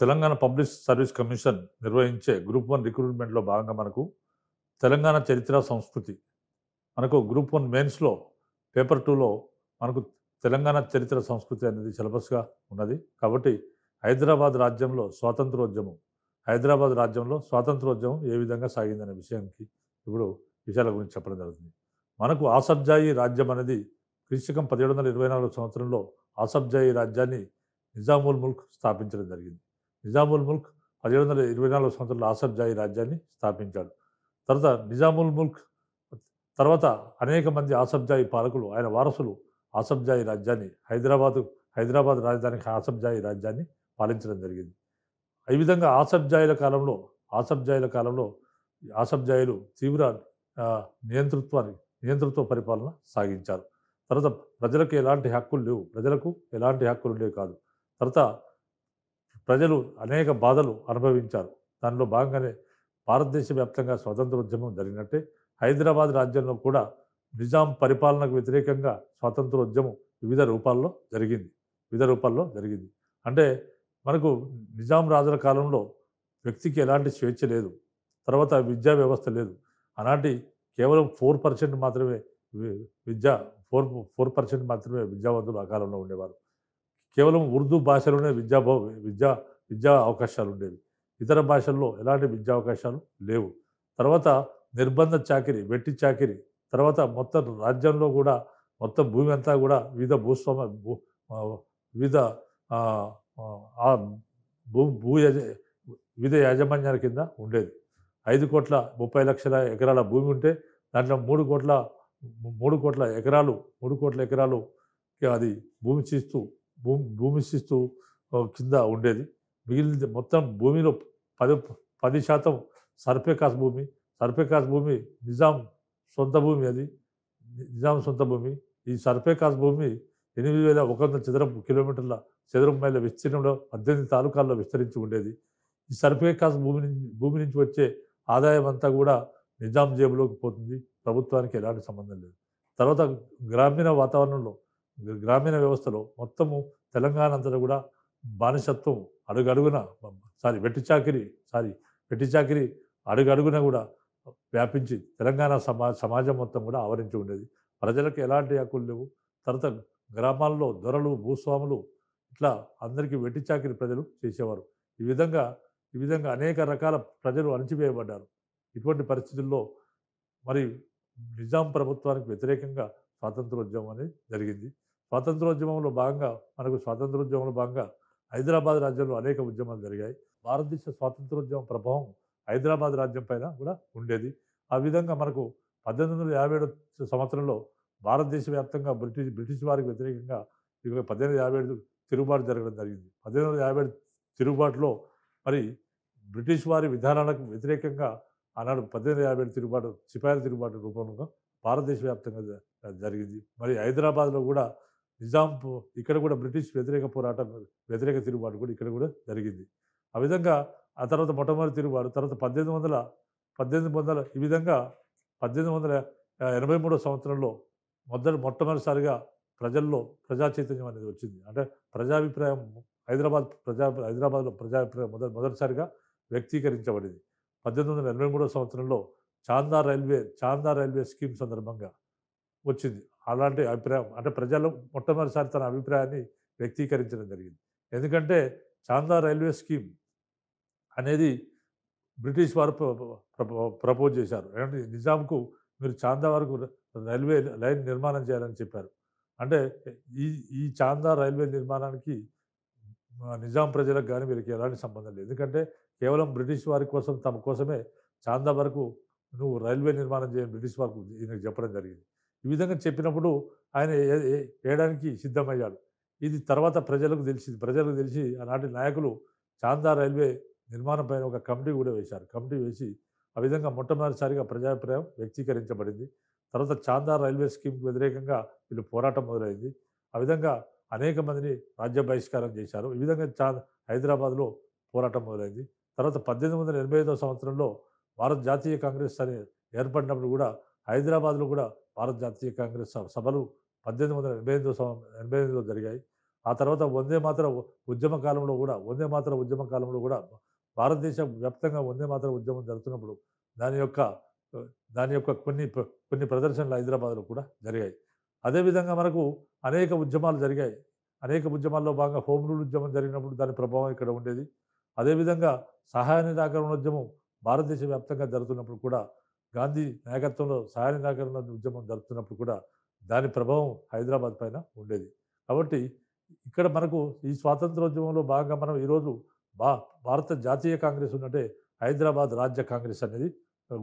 Telangana public service commission నిర్వహించే group one రిక్రూట్మెంట్లో భాగంగా మనకు తెలంగాణ చరిత్ర సంస్కృతి మనకు గ్రూప్ వన్ మెయిన్స్లో పేపర్ టూలో మనకు తెలంగాణ చరిత్ర సంస్కృతి అనేది సిలబస్గా ఉన్నది కాబట్టి హైదరాబాద్ రాజ్యంలో స్వాతంత్రోద్యమం హైదరాబాద్ రాజ్యంలో స్వాతంత్రోద్యమం ఏ విధంగా సాగిందనే విషయానికి ఇప్పుడు విషయాల గురించి చెప్పడం జరుగుతుంది మనకు ఆసబ్జాయి రాజ్యం అనేది క్రీస్తకం పదిహేడు వందల ఇరవై నాలుగు సంవత్సరంలో ఆసబ్జాయి రాజ్యాన్ని నిజాముల్ ముల్క్ స్థాపించడం జరిగింది నిజాముల్ ముల్క్ పదిహేడు వందల ఇరవై నాలుగు సంవత్సరంలో ఆసఫ్ జాయి రాజ్యాన్ని స్థాపించాడు తర్వాత నిజాముల్ ముల్క్ తర్వాత అనేక మంది ఆసఫ్ జాయి పాలకులు ఆయన వారసులు ఆసఫ్ జాయి రాజ్యాన్ని హైదరాబాదు హైదరాబాద్ రాజధానికి ఆసఫ్ జాయి రాజ్యాన్ని పాలించడం జరిగింది ఈ విధంగా ఆసఫ్ జాయిల కాలంలో ఆసఫ్ జాయిల కాలంలో ఆసఫ్ జాయిలు తీవ్ర నియంతృత్వాన్ని నియంతృత్వ పరిపాలన సాగించారు తర్వాత ప్రజలకు ఎలాంటి హక్కులు లేవు ప్రజలకు ఎలాంటి హక్కులు లేవు కాదు తర్వాత ప్రజలు అనేక బాధలు అనుభవించారు దానిలో భాగంగానే భారతదేశ వ్యాప్తంగా ఉద్యమం జరిగినట్టే హైదరాబాద్ రాజ్యంలో కూడా నిజాం పరిపాలనకు వ్యతిరేకంగా ఉద్యమం వివిధ రూపాల్లో జరిగింది వివిధ రూపాల్లో జరిగింది అంటే మనకు నిజాం రాజుల కాలంలో వ్యక్తికి ఎలాంటి స్వేచ్ఛ లేదు తర్వాత విద్యా వ్యవస్థ లేదు అలాంటి కేవలం ఫోర్ పర్సెంట్ మాత్రమే విద్య ఫోర్ ఫోర్ పర్సెంట్ మాత్రమే విద్యావంతులు ఆ కాలంలో ఉండేవారు కేవలం ఉర్దూ భాషలోనే విద్యా విద్యా విద్యా అవకాశాలు ఉండేవి ఇతర భాషల్లో ఎలాంటి విద్యా అవకాశాలు లేవు తర్వాత నిర్బంధ చాకిరి వెట్టి చాకిరి తర్వాత మొత్తం రాజ్యంలో కూడా మొత్తం భూమి అంతా కూడా వివిధ భూస్వామ్య భూ వివిధ భూ భూ వివిధ యాజమాన్యాల కింద ఉండేది ఐదు కోట్ల ముప్పై లక్షల ఎకరాల భూమి ఉంటే దాంట్లో మూడు కోట్ల మూడు కోట్ల ఎకరాలు మూడు కోట్ల ఎకరాలు అది భూమి చేస్తూ భూమి భూమి శిస్తు కింద ఉండేది మిగిలింది మొత్తం భూమిలో పది పది శాతం సర్పేకాస్ భూమి సర్పేకాస్ భూమి నిజాం సొంత భూమి అది నిజాం సొంత భూమి ఈ సర్పేకాస్ భూమి ఎనిమిది వేల ఒక వందల చదరపు కిలోమీటర్ల చదరపు మైల విస్తీర్ణంలో పద్దెనిమిది తాలూకాల్లో విస్తరించి ఉండేది ఈ సర్పేకాస్ భూమి భూమి నుంచి వచ్చే ఆదాయం అంతా కూడా నిజాం జేబులోకి పోతుంది ప్రభుత్వానికి ఎలాంటి సంబంధం లేదు తర్వాత గ్రామీణ వాతావరణంలో గ్రామీణ వ్యవస్థలో మొత్తము తెలంగాణ అంతటా కూడా బానిసత్వం అడుగడుగున సారీ వెట్టి చాకిరి సారీ వెట్టి చాకిరి అడుగడుగున కూడా వ్యాపించి తెలంగాణ సమా సమాజం మొత్తం కూడా ఆవరించి ఉండేది ప్రజలకు ఎలాంటి హక్కులు లేవు తర్వాత గ్రామాల్లో దొరలు భూస్వాములు ఇట్లా అందరికీ వెట్టి చాకిరి ప్రజలు చేసేవారు ఈ విధంగా ఈ విధంగా అనేక రకాల ప్రజలు అణచివేయబడ్డారు ఇటువంటి పరిస్థితుల్లో మరి నిజాం ప్రభుత్వానికి వ్యతిరేకంగా స్వాతంత్రోద్యమం అనేది జరిగింది స్వాతంత్రోద్యమంలో భాగంగా మనకు స్వాతంత్రోద్యమంలో భాగంగా హైదరాబాద్ రాజ్యంలో అనేక ఉద్యమాలు జరిగాయి భారతదేశ స్వాతంత్రోద్యమం ప్రభావం హైదరాబాద్ రాజ్యం పైన కూడా ఉండేది ఆ విధంగా మనకు పద్దెనిమిది వందల యాభై ఏడు సంవత్సరంలో భారతదేశ వ్యాప్తంగా బ్రిటిష్ బ్రిటిష్ వారికి వ్యతిరేకంగా ఇక పద్దెనిమిది యాభై ఏడు తిరుగుబాటు జరగడం జరిగింది పద్దెనిమిది వందల యాభై ఏడు తిరుగుబాటులో మరి బ్రిటిష్ వారి విధానాలకు వ్యతిరేకంగా ఆనాడు పద్దెనిమిది యాభై ఏడు తిరుగుబాటు సిపాయిల తిరుగుబాటు రూపంలో భారతదేశ వ్యాప్తంగా జరిగింది మరి హైదరాబాద్లో కూడా నిజాం ఇక్కడ కూడా బ్రిటిష్ వ్యతిరేక పోరాటం వ్యతిరేక తిరుగుబాటు కూడా ఇక్కడ కూడా జరిగింది ఆ విధంగా ఆ తర్వాత మొట్టమొదటి తిరుగుబాటు తర్వాత పద్దెనిమిది వందల పద్దెనిమిది వందల ఈ విధంగా పద్దెనిమిది వందల ఎనభై మూడో సంవత్సరంలో మొదటి మొట్టమొదటిసారిగా ప్రజల్లో ప్రజా చైతన్యం అనేది వచ్చింది అంటే ప్రజాభిప్రాయం హైదరాబాద్ ప్రజా హైదరాబాద్లో ప్రజాభిప్రాయం మొదటి మొదటిసారిగా వ్యక్తీకరించబడింది పద్దెనిమిది వందల ఎనభై మూడో సంవత్సరంలో Chanda railway Chanda railway scheme సందర్భంగా వచ్చింది అలాంటి అభిప్రాయం అంటే ప్రజలు మొట్టమొదటిసారి తన అభిప్రాయాన్ని వ్యక్తీకరించడం జరిగింది ఎందుకంటే చాందా రైల్వే స్కీమ్ అనేది బ్రిటిష్ వారు ప్రపోజ్ చేశారు అంటే నిజాంకు మీరు చాందా వరకు రైల్వే లైన్ నిర్మాణం చేయాలని చెప్పారు అంటే ఈ ఈ చాందా రైల్వే నిర్మాణానికి నిజాం ప్రజలకు కానీ వీరికి ఎలాంటి సంబంధం లేదు ఎందుకంటే కేవలం బ్రిటిష్ వారి కోసం తమ కోసమే చాందా వరకు నువ్వు రైల్వే నిర్మాణం చేయని బ్రిటిష్ వారికి ఈయనకు చెప్పడం జరిగింది ఈ విధంగా చెప్పినప్పుడు ఆయన వేయడానికి సిద్ధమయ్యాడు ఇది తర్వాత ప్రజలకు తెలిసింది ప్రజలకు తెలిసి ఆనాటి నాయకులు చాందా రైల్వే నిర్మాణం పైన ఒక కమిటీ కూడా వేశారు కమిటీ వేసి ఆ విధంగా మొట్టమొదటిసారిగా ప్రజాభిప్రాయం వ్యక్తీకరించబడింది తర్వాత చాందా రైల్వే స్కీమ్కి వ్యతిరేకంగా వీళ్ళు పోరాటం మొదలైంది ఆ విధంగా అనేక మందిని రాజ్య బహిష్కారం చేశారు ఈ విధంగా చా హైదరాబాద్లో పోరాటం మొదలైంది తర్వాత పద్దెనిమిది వందల ఎనభై ఐదో సంవత్సరంలో భారత జాతీయ కాంగ్రెస్ అని ఏర్పడినప్పుడు కూడా హైదరాబాద్లో కూడా భారత జాతీయ కాంగ్రెస్ సభలు పద్దెనిమిది వందల ఎనభై ఎనిమిదో ఎనభై ఎనిమిదిలో జరిగాయి ఆ తర్వాత వందే మాత్ర ఉద్యమ కాలంలో కూడా వందే మాత్ర ఉద్యమ కాలంలో కూడా భారతదేశ వ్యాప్తంగా వందే మాత్ర ఉద్యమం జరుగుతున్నప్పుడు దాని యొక్క దాని యొక్క కొన్ని కొన్ని ప్రదర్శనలు హైదరాబాద్లో కూడా జరిగాయి అదేవిధంగా మనకు అనేక ఉద్యమాలు జరిగాయి అనేక ఉద్యమాల్లో భాగంగా హోమ్ రూల్ ఉద్యమం జరిగినప్పుడు దాని ప్రభావం ఇక్కడ ఉండేది అదేవిధంగా సహాయ నిరాకరణ ఉద్యమం భారతదేశ వ్యాప్తంగా జరుగుతున్నప్పుడు కూడా గాంధీ నాయకత్వంలో సహాయ నాగరణ ఉద్యమం జరుపుతున్నప్పుడు కూడా దాని ప్రభావం హైదరాబాద్ పైన ఉండేది కాబట్టి ఇక్కడ మనకు ఈ స్వాతంత్రోద్యమంలో భాగంగా మనం ఈరోజు భా భారత జాతీయ కాంగ్రెస్ ఉన్నట్టే హైదరాబాద్ రాజ్య కాంగ్రెస్ అనేది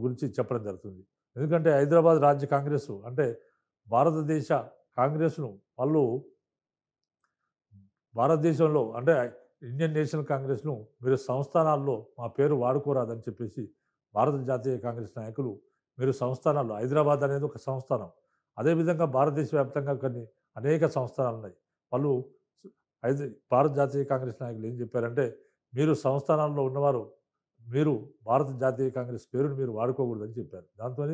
గురించి చెప్పడం జరుగుతుంది ఎందుకంటే హైదరాబాద్ రాజ్య కాంగ్రెస్ అంటే భారతదేశ కాంగ్రెస్ను వాళ్ళు భారతదేశంలో అంటే ఇండియన్ నేషనల్ కాంగ్రెస్ను మీరు సంస్థానాల్లో మా పేరు వాడుకోరాదని చెప్పేసి భారత జాతీయ కాంగ్రెస్ నాయకులు మీరు సంస్థానాలు హైదరాబాద్ అనేది ఒక సంస్థానం అదేవిధంగా భారతదేశ వ్యాప్తంగా కొన్ని అనేక సంస్థానాలు ఉన్నాయి వాళ్ళు ఐదు భారత జాతీయ కాంగ్రెస్ నాయకులు ఏం చెప్పారంటే మీరు సంస్థానాల్లో ఉన్నవారు మీరు భారత జాతీయ కాంగ్రెస్ పేరును మీరు వాడుకోకూడదని చెప్పారు దాంతో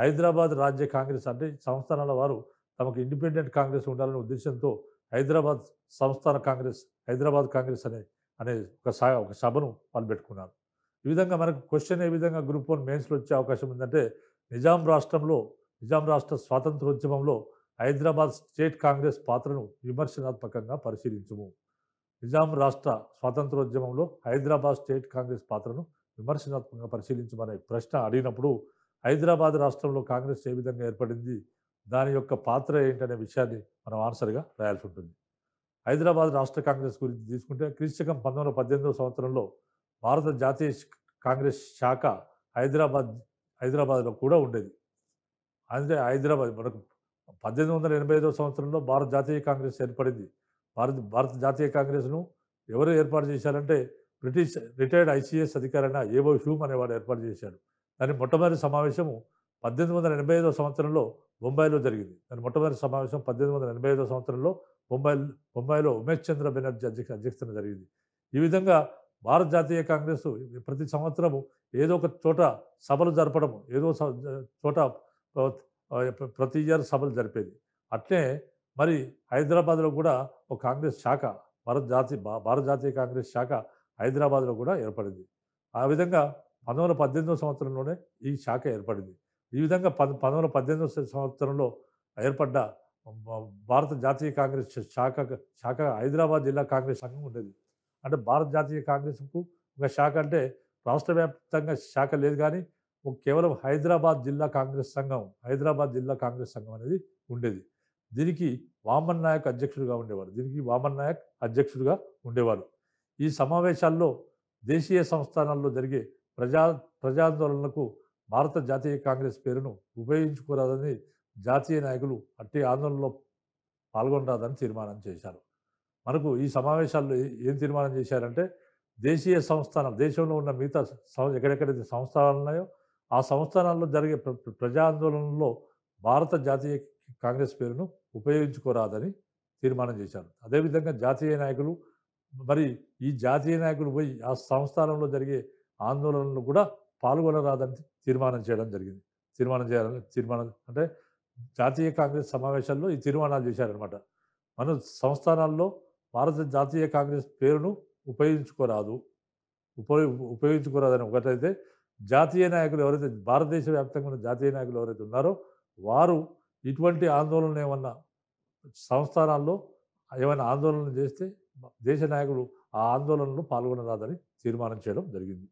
హైదరాబాద్ రాజ్య కాంగ్రెస్ అంటే సంస్థానాల వారు తమకు ఇండిపెండెంట్ కాంగ్రెస్ ఉండాలనే ఉద్దేశంతో హైదరాబాద్ సంస్థాన కాంగ్రెస్ హైదరాబాద్ కాంగ్రెస్ అనే అనే ఒక ఒక సభను వాళ్ళు పెట్టుకున్నారు ఈ విధంగా మనకు క్వశ్చన్ ఏ విధంగా గ్రూప్ వన్ మెయిన్స్లో వచ్చే అవకాశం ఉందంటే నిజాం రాష్ట్రంలో నిజాం రాష్ట్ర స్వాతంత్రోద్యమంలో హైదరాబాద్ స్టేట్ కాంగ్రెస్ పాత్రను విమర్శనాత్మకంగా పరిశీలించుము నిజాం రాష్ట్ర స్వాతంత్రోద్యమంలో హైదరాబాద్ స్టేట్ కాంగ్రెస్ పాత్రను విమర్శనాత్మకంగా పరిశీలించమనే ప్రశ్న అడిగినప్పుడు హైదరాబాద్ రాష్ట్రంలో కాంగ్రెస్ ఏ విధంగా ఏర్పడింది దాని యొక్క పాత్ర ఏంటనే విషయాన్ని మనం ఆన్సర్గా రాయాల్సి ఉంటుంది హైదరాబాద్ రాష్ట్ర కాంగ్రెస్ గురించి తీసుకుంటే క్రీస్తకం పంతొమ్మిది వందల పద్దెనిమిదవ సంవత్సరంలో భారత జాతీయ కాంగ్రెస్ శాఖ హైదరాబాద్ హైదరాబాద్లో కూడా ఉండేది అందుకే హైదరాబాద్ మనకు పద్దెనిమిది వందల ఎనభై ఐదో సంవత్సరంలో భారత జాతీయ కాంగ్రెస్ ఏర్పడింది భారత భారత జాతీయ కాంగ్రెస్ను ఎవరు ఏర్పాటు చేశారంటే బ్రిటిష్ రిటైర్డ్ ఐసీఎస్ అయిన ఏవో హ్యూమ్ అనేవాడు ఏర్పాటు చేశాడు దాని మొట్టమొదటి సమావేశము పద్దెనిమిది వందల ఎనభై ఐదో సంవత్సరంలో బొంబాయిలో జరిగింది దాని మొట్టమొదటి సమావేశం పద్దెనిమిది వందల ఎనభై ఐదో సంవత్సరంలో బొంబాయి బొంబాయిలో ఉమేష్ చంద్ర బెనర్జీ అధ్యక్ష అధ్యక్షతన జరిగింది ఈ విధంగా భారత జాతీయ కాంగ్రెస్ ప్రతి సంవత్సరము ఏదో ఒక చోట సభలు జరపడము ఏదో చోట ప్రతి ఇయర్ సభలు జరిపేది అట్లే మరి హైదరాబాద్లో కూడా ఒక కాంగ్రెస్ శాఖ భారత జాతి భారత జాతీయ కాంగ్రెస్ శాఖ హైదరాబాద్లో కూడా ఏర్పడింది ఆ విధంగా పంతొమ్మిది వందల పద్దెనిమిదవ సంవత్సరంలోనే ఈ శాఖ ఏర్పడింది ఈ విధంగా పద్ పంతొమ్మిది వందల పద్దెనిమిదవ సంవత్సరంలో ఏర్పడ్డ భారత జాతీయ కాంగ్రెస్ శాఖ శాఖ హైదరాబాద్ జిల్లా కాంగ్రెస్ సంఘం ఉండేది అంటే భారత జాతీయ కాంగ్రెస్కు ఒక శాఖ అంటే రాష్ట్ర వ్యాప్తంగా శాఖ లేదు కానీ కేవలం హైదరాబాద్ జిల్లా కాంగ్రెస్ సంఘం హైదరాబాద్ జిల్లా కాంగ్రెస్ సంఘం అనేది ఉండేది దీనికి వామన్ నాయక్ అధ్యక్షుడిగా ఉండేవారు దీనికి వామన్ నాయక్ అధ్యక్షుడిగా ఉండేవారు ఈ సమావేశాల్లో దేశీయ సంస్థానాల్లో జరిగే ప్రజా ప్రజాందోళనలకు భారత జాతీయ కాంగ్రెస్ పేరును ఉపయోగించుకోరాదని జాతీయ నాయకులు అట్టి ఆందోళనలో పాల్గొనరాదని తీర్మానం చేశారు మనకు ఈ సమావేశాల్లో ఏం తీర్మానం చేశారంటే దేశీయ సంస్థానం దేశంలో ఉన్న మిగతా ఎక్కడెక్కడైతే సంస్థానాలు ఉన్నాయో ఆ సంస్థానాల్లో జరిగే ప్రజాందోళనలో భారత జాతీయ కాంగ్రెస్ పేరును ఉపయోగించుకోరాదని తీర్మానం చేశారు అదేవిధంగా జాతీయ నాయకులు మరి ఈ జాతీయ నాయకులు పోయి ఆ సంస్థానంలో జరిగే ఆందోళనలు కూడా పాల్గొనరాదని తీర్మానం చేయడం జరిగింది తీర్మానం చేయాలని తీర్మానం అంటే జాతీయ కాంగ్రెస్ సమావేశాల్లో ఈ తీర్మానాలు చేశారనమాట మన సంస్థానాల్లో భారత జాతీయ కాంగ్రెస్ పేరును ఉపయోగించుకోరాదు ఉపయోగ ఉపయోగించుకోరాదని ఒకటైతే జాతీయ నాయకులు ఎవరైతే భారతదేశ వ్యాప్తంగా ఉన్న జాతీయ నాయకులు ఎవరైతే ఉన్నారో వారు ఇటువంటి ఆందోళన ఏమన్నా సంస్థానాల్లో ఏమైనా ఆందోళన చేస్తే దేశ నాయకులు ఆ ఆందోళనలో పాల్గొనరాదని తీర్మానం చేయడం జరిగింది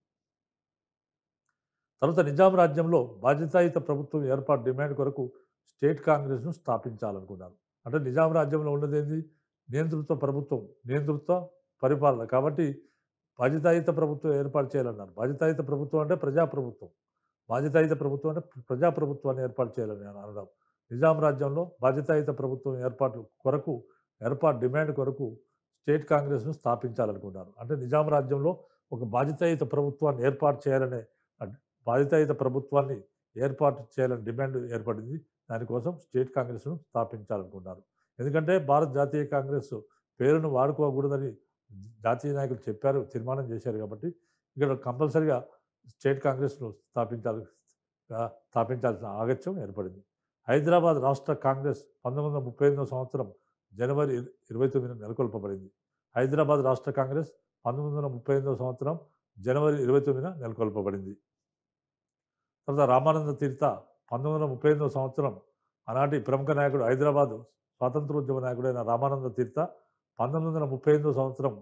తర్వాత నిజాం రాజ్యంలో బాధ్యతాయుత ప్రభుత్వం ఏర్పాటు డిమాండ్ కొరకు స్టేట్ కాంగ్రెస్ను స్థాపించాలనుకున్నారు అంటే నిజాం రాజ్యంలో ఉన్నదేంది నియంతృత్వ ప్రభుత్వం నియంతృత్వ పరిపాలన కాబట్టి బాధ్యతాయుత ప్రభుత్వం ఏర్పాటు చేయాలన్నాను బాధ్యతాయుత ప్రభుత్వం అంటే ప్రజాప్రభుత్వం బాధ్యతాయుత ప్రభుత్వం అంటే ప్రజాప్రభుత్వాన్ని ఏర్పాటు చేయాలని నేను అనడం నిజాం రాజ్యంలో బాధ్యతాయుత ప్రభుత్వం ఏర్పాటు కొరకు ఏర్పాటు డిమాండ్ కొరకు స్టేట్ కాంగ్రెస్ను స్థాపించాలనుకున్నాను అంటే నిజాం రాజ్యంలో ఒక బాధ్యతాయుత ప్రభుత్వాన్ని ఏర్పాటు చేయాలనే బాధితాయుత ప్రభుత్వాన్ని ఏర్పాటు చేయాలని డిమాండ్ ఏర్పడింది దానికోసం స్టేట్ కాంగ్రెస్ను స్థాపించాలనుకున్నారు ఎందుకంటే భారత జాతీయ కాంగ్రెస్ పేరును వాడుకోకూడదని జాతీయ నాయకులు చెప్పారు తీర్మానం చేశారు కాబట్టి ఇక్కడ కంపల్సరిగా స్టేట్ కాంగ్రెస్ను స్థాపించాలి స్థాపించాల్సిన ఆగత్యం ఏర్పడింది హైదరాబాద్ రాష్ట్ర కాంగ్రెస్ పంతొమ్మిది వందల ముప్పై ఎనిమిదో సంవత్సరం జనవరి ఇరవై తొమ్మిదిన నెలకొల్పబడింది హైదరాబాద్ రాష్ట్ర కాంగ్రెస్ పంతొమ్మిది వందల ముప్పై ఎనిమిదో సంవత్సరం జనవరి ఇరవై తొమ్మిదిన నెలకొల్పబడింది తర్వాత రామానంద తీర్థ పంతొమ్మిది వందల ముప్పై ఎనిమిదో సంవత్సరం ఆనాటి ప్రముఖ నాయకుడు హైదరాబాదు స్వాతంత్రోద్యమ నాయకుడైన రామానంద తీర్థ పంతొమ్మిది వందల ముప్పై ఎనిమిదో సంవత్సరం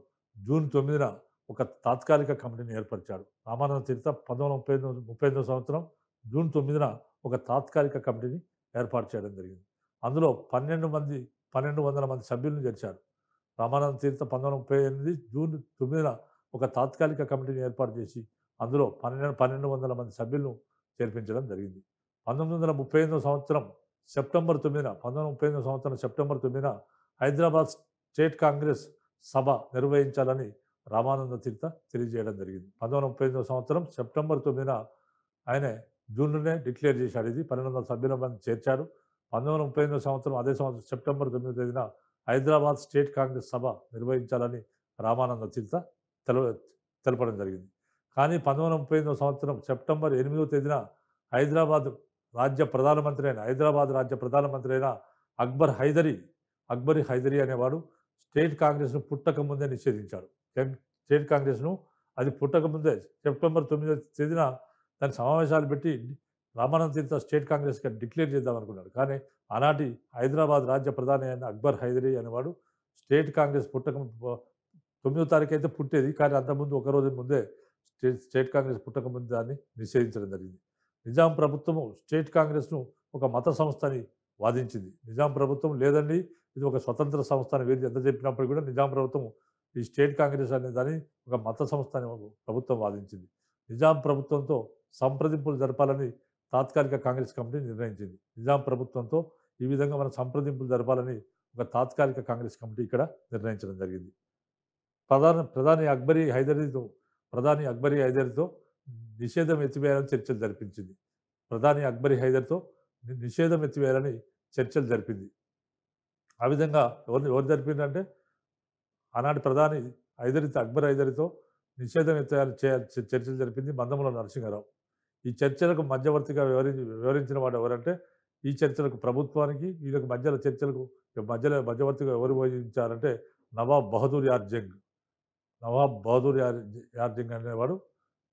జూన్ తొమ్మిదిన ఒక తాత్కాలిక కమిటీని ఏర్పరిచాడు రామానంద తీర్థ పంతొమ్మిది ముప్పై ఎనిమిది ముప్పై ఎనిమిదో సంవత్సరం జూన్ తొమ్మిదిన ఒక తాత్కాలిక కమిటీని ఏర్పాటు చేయడం జరిగింది అందులో పన్నెండు మంది పన్నెండు వందల మంది సభ్యులను చేర్చారు రామానంద తీర్థ పంతొమ్మిది ముప్పై ఎనిమిది జూన్ తొమ్మిదిన ఒక తాత్కాలిక కమిటీని ఏర్పాటు చేసి అందులో పన్నెండు పన్నెండు వందల మంది సభ్యులను చేర్పించడం జరిగింది పంతొమ్మిది వందల ముప్పై ఎనిమిదో సంవత్సరం సెప్టెంబర్ తొమ్మిదిన పంతొమ్మిది ముప్పై ఎనిమిది సంవత్సరం సెప్టెంబర్ తొమ్మిదిన హైదరాబాద్ స్టేట్ కాంగ్రెస్ సభ నిర్వహించాలని రామానంద తీర్థ తెలియజేయడం జరిగింది పంతొమ్మిది ముప్పై ఎనిమిదో సంవత్సరం సెప్టెంబర్ తొమ్మిదిన ఆయన జూన్లోనే డిక్లేర్ చేశాడు ఇది పన్నెండు వందల సభ్యుల మంది చేర్చారు పంతొమ్మిది ముప్పై ఎనిమిదో సంవత్సరం అదే సంవత్సరం సెప్టెంబర్ తొమ్మిదో తేదీన హైదరాబాద్ స్టేట్ కాంగ్రెస్ సభ నిర్వహించాలని రామానంద తీర్థ తెల తెలపడం జరిగింది కానీ పంతొమ్మిది ముప్పై ఎనిమిదో సంవత్సరం సెప్టెంబర్ ఎనిమిదో తేదీన హైదరాబాద్ రాజ్య ప్రధానమంత్రి అయిన హైదరాబాద్ రాజ్య ప్రధానమంత్రి అయిన అక్బర్ హైదరీ అక్బరి హైదరీ అనేవాడు స్టేట్ కాంగ్రెస్ను పుట్టక ముందే నిషేధించాడు స్టేట్ కాంగ్రెస్ను అది పుట్టక ముందే సెప్టెంబర్ తొమ్మిదో తేదీన దాని సమావేశాలు పెట్టి రామానంద తీర్థ స్టేట్ కాంగ్రెస్గా డిక్లేర్ చేద్దాం అనుకున్నాడు కానీ ఆనాటి హైదరాబాద్ రాజ్య ప్రధాని అయిన అక్బర్ హైదరీ అనేవాడు స్టేట్ కాంగ్రెస్ పుట్టక తొమ్మిదో తారీఖు అయితే పుట్టేది కానీ అంతకుముందు ఒక రోజు ముందే స్టేట్ స్టేట్ కాంగ్రెస్ పుట్టక ముందు దాన్ని నిషేధించడం జరిగింది నిజాం ప్రభుత్వము స్టేట్ కాంగ్రెస్ను ఒక మత సంస్థ అని వాదించింది నిజాం ప్రభుత్వం లేదండి ఇది ఒక స్వతంత్ర సంస్థ అని వీరు ఎంత చెప్పినప్పుడు కూడా నిజాం ప్రభుత్వం ఈ స్టేట్ కాంగ్రెస్ అనే దాన్ని ఒక మత సంస్థ అని ప్రభుత్వం వాదించింది నిజాం ప్రభుత్వంతో సంప్రదింపులు జరపాలని తాత్కాలిక కాంగ్రెస్ కమిటీ నిర్ణయించింది నిజాం ప్రభుత్వంతో ఈ విధంగా మనం సంప్రదింపులు జరపాలని ఒక తాత్కాలిక కాంగ్రెస్ కమిటీ ఇక్కడ నిర్ణయించడం జరిగింది ప్రధాన ప్రధాని అక్బరీ హైదరీతో ప్రధాని అక్బరీ హైదరీతో నిషేధం ఎత్తివేయాలని చర్చలు జరిపించింది ప్రధాని అక్బరి హైదర్తో నిషేధం ఎత్తివేయాలని చర్చలు జరిపింది ఆ విధంగా ఎవరు ఎవరు జరిపిందంటే ఆనాటి ప్రధాని హైదరితో అక్బర్ హైదరితో నిషేధం ఎత్తివేయాలని చర్చలు జరిపింది మందముల నరసింహరావు ఈ చర్చలకు మధ్యవర్తిగా వివరి వివరించిన వాడు ఎవరంటే ఈ చర్చలకు ప్రభుత్వానికి వీళ్ళకి మధ్యలో చర్చలకు మధ్యలో మధ్యవర్తిగా ఎవరు వహించారంటే నవాబ్ బహదూర్ యార్జంగ్ నవాబ్ బహదూర్ యార్ యార్జంగ్ అనేవాడు